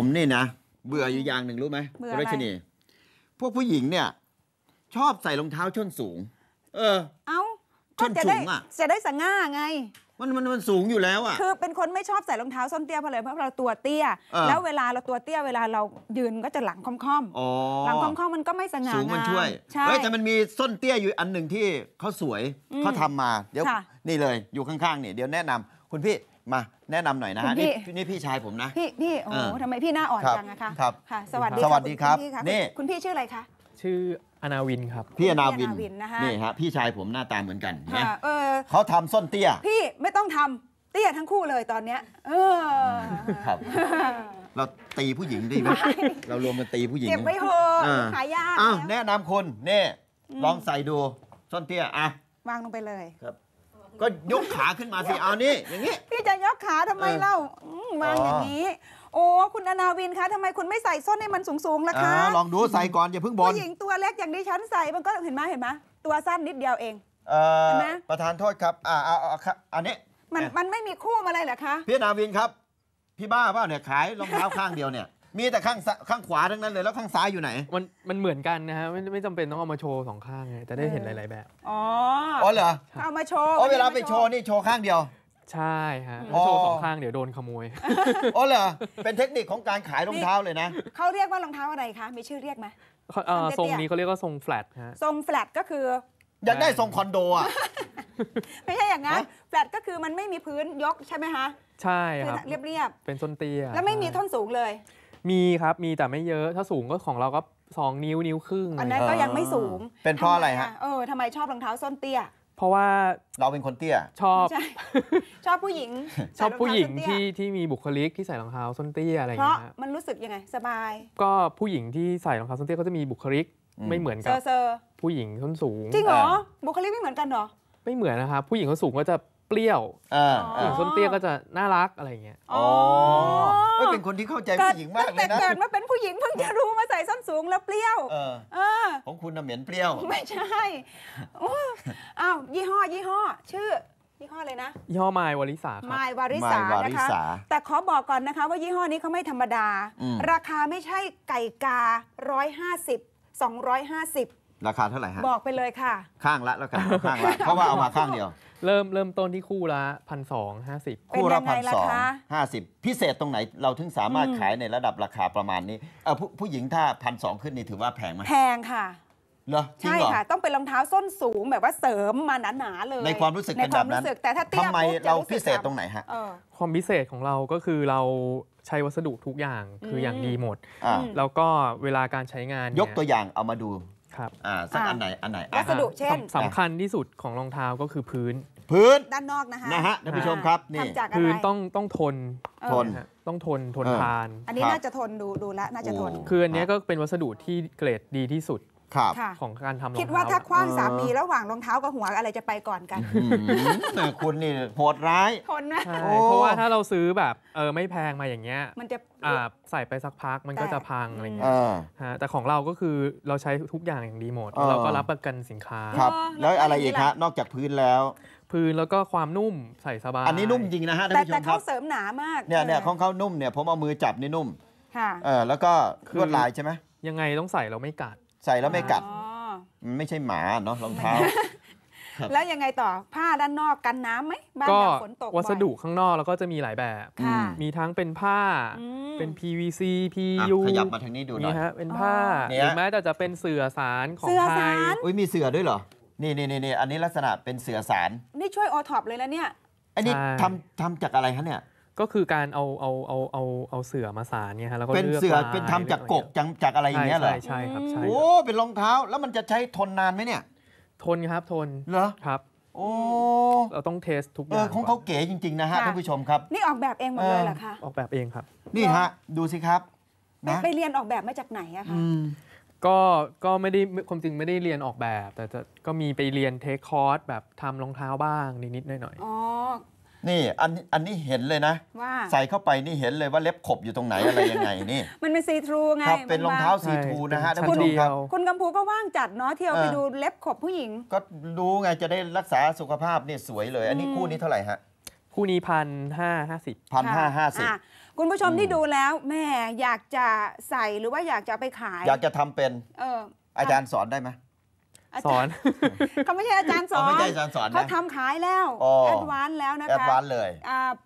ผมนี่นะเบื่ออยู่อย่างหนึ่งรู้ไหมเบื่ออะไราชินีพวกผู้หญิงเนี่ย ชอบใส่รองเท้าส้นสูง เออเอ้าช็ด้สนสูงอะจะได้สง่าไงมันมันมันสูงอยู่แล้วอ่ะคือเป็นคนไม่ชอบใส่รองเท้าส้นเตี้ยเพราะเลยเพราะเราตัวเตี้ย แล้วเวลาเราตัวเตี้ยเวลาเรายืนก็จะหลังค่อมอ่อๆหลังค่อมๆ มันก็ไม่สง่างามสูงมันช่วยใช่แต่มันมีส้นเตี้ยอยู่อันหนึ่งที่เขาสวยเขาทำมา เดี๋ยวนี่เลยอยู่ข้างๆนี่เดี๋ยวแนะนำคุณพี่มาแนะนำหน่อยนะฮะนี่พี่นี่พี่ชายผมนะพี่พี่โอ้โหทำไมพี่หน้าอ่อนจังนะคะครับค่ะสวัสดีสวัสดีครับนี่คุณพี่ชื่ออะไรคะชื่ออนาวินครับ พี่อนาวินนาวินนะคะนี่ฮะพี่ชายผมหน้าตาเหมือนกันนะ่ยเออเขาทำส้นเตี้ยพี่ไม่ต้องทำเตี้ยทั้งคู่เลยตอนเนี้ยเออครับ เราตีผู้หญิงได้ไหมเรารวมกันตีผู้หญิงเก็บไว้โหขายยากอ้าวแนะนำคนนี่ ลองใส่ดูส้นเตี้ยอ่ะวางลงไปเลยครับก็ยกขาขึ้นมาสิ เอานี่อย่างนี้ พี่จะยกขาทำไมเล่าอมาอย่างนี้ โอ้คุณอนาวินคะทำไมคุณไม่ใส่ส้นให้มันสูงๆล่ะคะ ลองดูใส่ก่อน อย่าเพิ่งบนผู้หญิงตัวเล็กอย่างดิฉันใส่ มันก็เห็นไหมเห็นไหมตัวสั้นนิดเดียวเองเห็นไหมประธานโทษครับ อ่าเอาาครับอันนี้ มันมันไม่มีคู่มาเลยเหรอคะ พี่นาวินครับพี่บ้าเปล่าเนี่ยขายรองเท้าข้างเดียวเนี่ยมีแต่ข้างข้างขวาทั้งนั้นเลยแล้วข้างซ้ายอยู่ไหนมันมันเหมือนกันนะฮะไม่ไม่จำเป็นต้องเอามาโชว์สองข้างไงแต่ได้เห็นหลายๆแบบอ๋ออ๋อเหรอเอามาโชว์อ๋อเวลาไปโชว์นี่โชว์ข้างเดียว ใช่ฮะโชว์สองข้างเดี๋ยวโดนขโมยอ๋อเหรอเป็นเทคนิคของการขายรองเท้าเลยนะเขาเรียกว่ารองเท้าอะไรคะมีชื่อเรียกไหมเออทรงนี้เขาเรียกว่าทรงแฟลตฮะทรงแฟลตก็คืออยากได้ทรงคอนโดอ่ะไม่ใช่อย่างนั้นแฟลตก็คือมันไม่มีพื้นยกใช่ไหมคะใช่ครับเรียบๆเป็นส้นเตี้ยแล้วไม่มีท่อนสูงเลยมีครับ มีแต่ไม่เยอะ ถ้าสูงก็ของเราก็ 2 นิ้วนิ้วครึ่งอันนั้นก็ยังไม่สูง เป็นเพราะอะไรฮะ เออทำไมชอบรองเท้าส้นเตี้ย เพราะว่าเราเป็นคนเตี้ย ชอบ ชอบผู้หญิง ชอบผู้หญิงที่ที่มีบุคลิกที่ใส่รองเท้าส้นเตี้ยอะไรอย่างราะเงี้ยมันรู้สึกยังไง สบาย ก็ผู้หญิงที่ใส่รองเท้าส้นเตี้ยเขาจะมีบุคลิกไม่เหมือนกับ์เซผู้หญิงส้นสูง จริงเหรอบุคลิกไม่เหมือนกันเหรอ ไม่เหมือนนะครับผู้หญิงส้นสูงก็จะเปรี้ยวอผู้หญิงส้นเตี้ยก็จะน่ารักอะไรเงี้ยอ๋อเเป็นคนที่เข้าใจผู้หญิงมากเลยนะ แต่เกิดมาเป็นผู้หญิงเพิ่งจะรู้มาใส่ส้นสูงแล้วเปรี้ยวเออเออ ของคุณน่ะเหม็นเปรี้ยว ไม่ใช่อ้อ้าว ยี่ห้อ ยี่ห้อ ชื่อ ยี่ห้อเลยนะยี่ห้อไมายวริสาครับมายวาริสาาานะคะแต่ขอบอกก่อนนะคะว่ายี่ห้อนี้เขาไม่ธรรมดามราคาไม่ใช่ไก่กา 150 250ราคาเท่าไหร่ฮะ บอกไปเลยค่ะ ข้างละแล้วกันข้างละ เพราะว่าเอามาข้างเดียวเริ่มเริ่มต้นที่คู่ละพันสองห้าสิบคู่ละพันสองห้าสิบพิเศษตรงไหนเราถึงสามารถขายในระดับราคาประมาณนี้เออผู้ผู้หญิงถ้าพันสองขึ้นนี่ถือว่าแพงไหมแพงค่ะเหรอใช่ค่ะ ต้องเป็นรองเท้าส้นสูงแบบว่าเสริมมาหนาๆเลยในความรู้สึกในความรู้สึกแต่ถ้าเตี้ยทำไมปุ๊บจะเราพิเศษตรงไหนฮะความพิเศษของเราก็คือเราใช้วัสดุทุกอย่างคืออย่างดีหมดแล้วก็เวลาการใช้งานยกตัวอย่างเอามาดูครับอ่าสักอันไหน อันไหน วัสดุเช่นสำคัญที่สุดของรองเท้าก็คือพื้น พื้น ด้านนอกนะคะนะฮะท่านผู้ชมครับนี่ พื้นต้องต้องทน ทนฮะต้องทนทนทาน อันนี้น่าจะทนดูดูแลน่าจะทน คืออันนี้ก็เป็นวัสดุที่เกรดดีที่สุดครับของการทำรองเท้าคิดว่าถ้าคว้างสามีระหว่างรองเท้ากับหัวอะไรจะไปก่อนกัน คุณนี่โหดร้ายคนนะเพราะว่าถ้าเราซื้อแบบเออไม่แพงมาอย่างเงี้ยมันจะอใส่ไปสักพักมันก็จะพังอะไรเงี้ยแต่ของเราก็คือเราใช้ทุกอย่างอย่างดีหมด เราก็รับประกันสินค้าครับแล้วอะไรอีกฮะนอกจากพื้นแล้ว พื้นแล้วก็ความนุ่มใส่สบายอันนี้นุ่มจริงนะฮะ่าครับแต่เขาเสริมหนามากเนี่ยเนี่ยของเขานุ่มเนี่ยผมเอามือจับนี่นุ่มค่ะเออแล้วก็ลวดลายใช่ไหมยังไงต้องใส่เราไม่กัดใส่แล้วไม่กัดไม่ใช่หมาเนาะรองเท้า แล้วยังไงต่อผ้าด้านนอกกันน้ำไหมบ้านเราฝนตกวัสดุข้างนอกแล้วก็จะมีหลายแบบมีทั้งเป็นผ้าเป็น PVC PU ขยับมาทางนี้ดูหน่อยนี่ฮะเป็นผ้าหรือแม้แต่จะเป็นเสื่อสารของไทายอุ้ยมีเสือด้วยเหรอนี่นี่นี่อันนี้ลักษณะเป็นเสือสาร นี่ช่วยโอท็อปเลยนะเนี่ย อันนี้ทำทำจากอะไรคะเนี่ยก็คือการเอาเอาเอาเอาเอาเสือมาสานเนี่ยฮะแล้วก็เป็นเสือเป็นทำจากกกจากจากอะไรอย่างเงี้ยเหรอใช่ใช่ครับใช่โอ้เป็นรองเท้าแล้วมันจะใช้ทนนานไหมเนี่ย ทนครับทนเหรอครับ โอ้เราต้องเทสทุกอย่างของเขากเก๋จริงๆนะฮะท่านผู้ชมครับนี่ออกแบบเองหมดเลยเหรอคะออกแบบเองครับ นี่ฮะดูสิครับไปเรียนออกแบบมาจากไหนอะคะก็ก็ไม่ได้ความจริงไม่ได้เรียนออกแบบ แต่ก็มีไปเรียนเทคคอร์สแบบทำรองเท้าบ้างนิดๆหน่อยอ๋อนี่อันอันนี้เห็นเลยนะว่าใส่เข้าไปนี่เห็นเลยว่าเล็บขบอยู่ตรงไหน อะไรยังไงนี่ มันเป็นซีทรูไงครับเป็นรองเท้าซีทรูนะฮะท่านผู้ชมครับ คุณกัมพูก็ว่างจัดเนาะเที่ยวไปดูเล็บขบผู้หญิง ก็ดูไง จะได้รักษาสุขภาพเนี่ยสวยเลย อันนี้คู่นี้เท่าไหร่ฮะ คู่นี้พันห้าห้าสิบพันห้าห้าสิบคุณผู้ชมที่ดูแล้ว แม่อยากจะใส่หรือว่าอยากจะไปขายอยากจะทำเป็นเอออาจารย์สอนได้ไหมสอนเขาไม่ใช่อาจารย์สอนเขาไม่ใช่อาจารย์สอนเขาทำขายแล้วแอดวานแล้วนะคะแอดวานเลย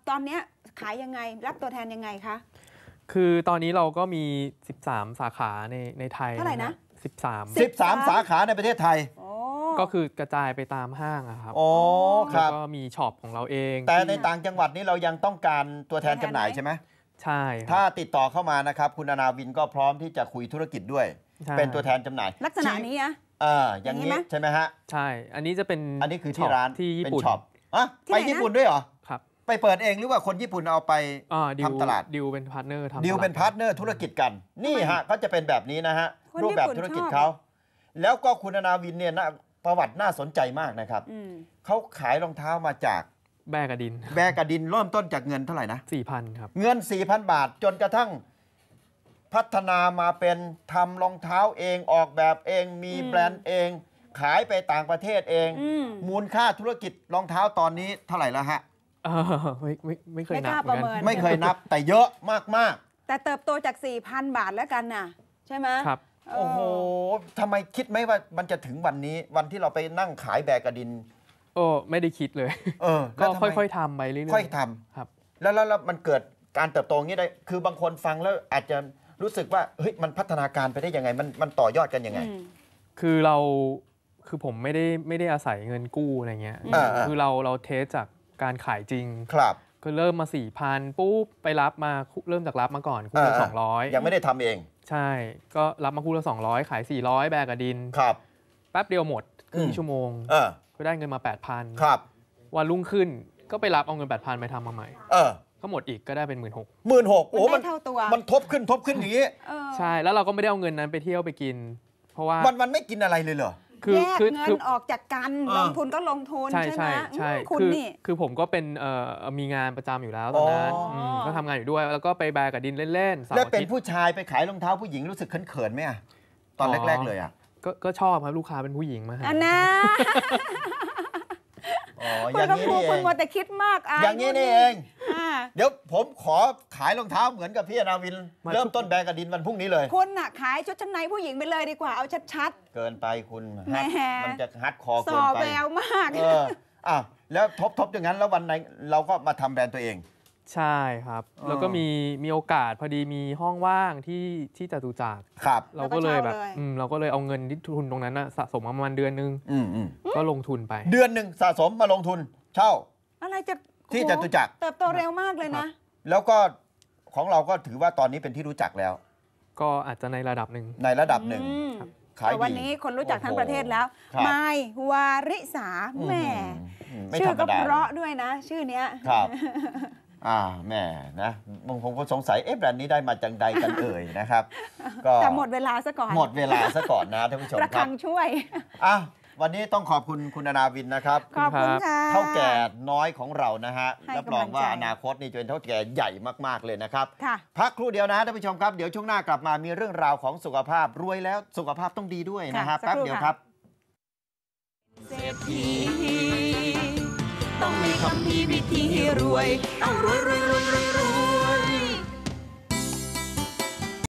ตอนนี้ขายยังไงรับตัวแทนยังไงคะคือตอนนี้เราก็มี 13 สาขาในในไทยเท่าไหร่นะ 13 13 สาขาในประเทศไทยก็คือกระจายไปตามห้างครับโอ้ครับก็มีช็อปของเราเอง แต่ในต่างจังหวัดนี้เรายังต้องการตัวแทนจำหน่ายใช่ไหมใช่ ถ้าติดต่อเข้ามานะครับคุณนาวินก็พร้อมที่จะคุยธุรกิจด้วยเป็นตัวแทนจำหน่ายลักษณะนี้อะอ่าอย่างนี้ใช่ไหมฮะ ใช่ อันนี้จะเป็นอันนี้คือที่ร้านที่ญี่ปุ่นช็อปอ่ะ ไปญี่ปุ่นด้วยเหรอครับไปเปิดเองหรือว่าคนญี่ปุ่นเอาไปทำตลาดดิวเป็นพาร์ทเนอร์ทำดิวเป็นพาร์ทเนอร์ธุรกิจกัน นี่ฮะก็จะเป็นแบบนี้นะฮะรูปแบบธุรกิจเขาแล้วก็คุณนาวินเนี่ยประวัติน่าสนใจมากนะครับ เขาขายรองเท้ามาจากแบกกระดินแบกระดินเริ่มต้นจากเงินเท่าไหร่นะสี่พันครับเงินสี่พันบาทจนกระทั่งพัฒนามาเป็นทำรองเท้าเองออกแบบเองมีแบรนด์เอง ขายไปต่างประเทศเอง มูลค่าธุรกิจรองเท้าตอนนี้เท่าไหร่แล้วฮะไม่ไม่ไม่เคยนับ ไม่เคยนับ แต่เยอะมาก ๆ แต่เติบโตจาก 4,000 บาทแล้วกันน่ะ ใช่ไหมครับโอ้โหทำไมคิดไหมว่ามันจะถึงวันนี้วันที่เราไปนั่งขายแบกกระดินโอ้ไม่ได้คิดเลย เออก็ค่อยๆทำไปเรื่อยๆค่อยทำครับ แล้วแล้วมันเกิดการเติบโตงี้ได้คือบางคนฟังแล้วอาจจะรู้สึกว่า เฮ้ย มันพัฒนาการไปได้ยังไงมันมันต่อยอดกันยังไง คือเราคือผมไม่ได้ ไม่ได้อาศัยเงินกู้อะไรเงี้ยคือเราเราเทสจากการขายจริงครับก็เริ่มมาสี่พันปุ๊บไปรับมาเริ่มจากรับมาก่อนคู่ละสองร้อยยังไม่ได้ทำเอง ใช่ ก็รับมาคู่ละสองร้อยขายสี่ร้อยแบกกระดินครับ แป๊บเดียวหมดครึ่งชั่วโมงเออก็ได้เงินมาแปดพันครับวันรุ่งขึ้นก็ไปรับเอาเงินแปดพันไปทำมาใหม่เออก็หมดอีกก็ได้เป็นหมื่นหกหมื่นหกโอ้มันเท่าตัวมันทบขึ้นทบขึ้นอย่างนี้ใช่แล้วเราก็ไม่ได้เอาเงินนั้นไปเที่ยวไปกิน เพราะว่ามันมันไม่กินอะไรเลยเหรอแยกเงินออกจากกัน ลงทุนก็ลงทุนใช่ใช่ใช่คุณนี่คือผมก็เป็นมีงานประจำอยู่แล้วตอนนั้นก็ทำงานอยู่ด้วยแล้วก็ไปแบกกับดินเล่นๆแล้วเป็นผู้ชายไปขายรองเท้าผู้หญิงรู้สึกเขินๆไหมอ่ะตอนแรกๆเลยอ่ะก็ชอบครับลูกค้าเป็นผู้หญิงมาอันนะคุณก็พูดคุณมัวแต่คิดมากอ่ะอย่างนี้เองเดี๋ยวผมขอขายรองเท้าเหมือนกับพี่อนาวิน เริ่มต้นแบกกระดินวันพรุ่งนี้เลยคุณน่ะ ขายชุดชั้นในผู้หญิงไปเลยดีกว่าเอาชัดๆเกินไปคุณ มันจะฮัดคอเกินไปสอแววมากเอออ่ะ แล้วทบทบอย่างนั้นแล้ววันไหน เราก็มาทำแบรนด์ตัวเอง ใช่ครับ แล้วก็มีมีโอกาสพอดีมีห้องว่างที่ที่จตุจักรครับ เราก็เลยแบบอืมเราก็เลยเอาเงินที่ทุนตรงนั้นสะสมประมาณเดือนนึงอืมก็ลงทุนไป เดือนหนึ่งสะสมมาลงทุนเช่าอะไรจะที่จตุจักรเติบโตเร็วมากเลยนะ แล้วก็ของเราก็ถือว่าตอนนี้เป็นที่รู้จักแล้ว ก็อาจจะในระดับหนึ่งในระดับหนึ่งขายดีวันนี้คนรู้จักทั้งประเทศแล้ว ไมวาริสาแม่ชื่อก็เพราะด้วยนะ ชื่อเนี้ยครับ อ่าแม่นะบางคนก็สงสัยเอ๊ะแบรนด์นี้ได้มาจังใดกันเอ่ยนะครับ ก็แต่หมดเวลาซะก่อนหมดเวลาซะก่อนนะท่านผู้ชมครับประคังช่วยอ่ะวันนี้ต้องขอบคุณคุณนาวินนะครับขอบคุณค่ะเท่าแก่น้อยของเรานะฮะรับรองว่าอนาคตนี่จะเป็นเท่าแก่ใหญ่มากๆเลยนะครับ พักครู่เดียวนะฮะท่านผู้ชมครับ เดี๋ยวช่วงหน้ากลับมามีเรื่องราวของสุขภาพรวยแล้วสุขภาพต้องดีด้วยนะฮะแป๊บเดียวครับเศรษฐีต้องมีคำพีวิธีรวยต้องรวยรวยรวยรวย